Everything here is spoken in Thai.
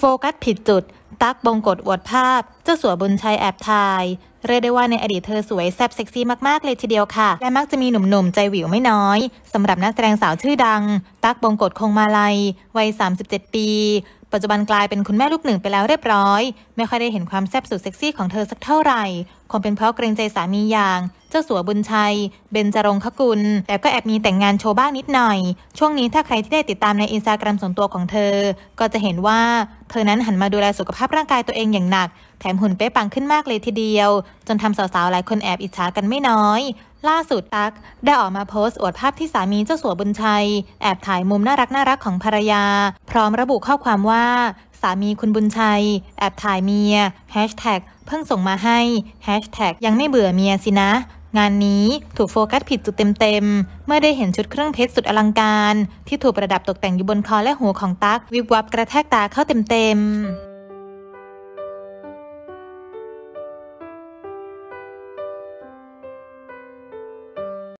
โฟกัสผิดจุด ตักบงกฎอวดภาพ เจ้าสัวบุญชัยแอบถ่าย เรียกได้ว่าในอดีตเธอสวยแซ่บเซ็กซี่มาก ๆ เลยทีเดียวค่ะ และมักจะมีหนุ่มๆ ใจหวิวไม่น้อย สำหรับนักแสดงสาวชื่อดัง ตักบงกฎคงมาลัย วัย 37 ปี ปัจจุบันกลายเป็นคุณแม่ลูกหนึ่งไปแล้วเรียบร้อย ไม่ค่อยได้เห็นความแซ่บสุดเซ็กซี่ของเธอสักเท่าไหร่ คงเป็นเพราะเกรงใจสามีอย่างเจ้าสัวบุญชัยเบนจรงคกุลแต่ก็แอบมีแต่งงานโชว์บ้างนิดหน่อย ช่วงนี้ถ้าใครที่ได้ติดตามในอินสตาแกรมส่วนตัวของเธอ ก็จะเห็นว่า เธอนั้นหันมาดูแลสุขภาพร่างกายตัวเองอย่างหนัก แถมหุ่นเป๊ะปังขึ้นมากเลยทีเดียว จนทำสาวๆ หลายคนแอบอิจฉากันไม่น้อย ล่าสุดตัก ได้ออกมาโพสต์ อวดภาพที่สามีเจ้าสัวบุญชัย แอบถ่ายมุมน่ารักน่ารักของภรรยา พร้อมระบุข้อความว่า สามีคุณบุญชัย แอบถ่ายเมียแฮชแท็กเพิ่งส่งมาให้แฮชแท็กยังไม่เบื่อเมียสินะงานนี้ถูกโฟกัสผิดจุดเต็มๆ เมื่อได้เห็นชุดเครื่องเพชรสุดอลังการที่ถูกประดับตกแต่งอยู่บนคอและหัวของตั๊กวิบวับกระแทกตาเข้าเต็มๆ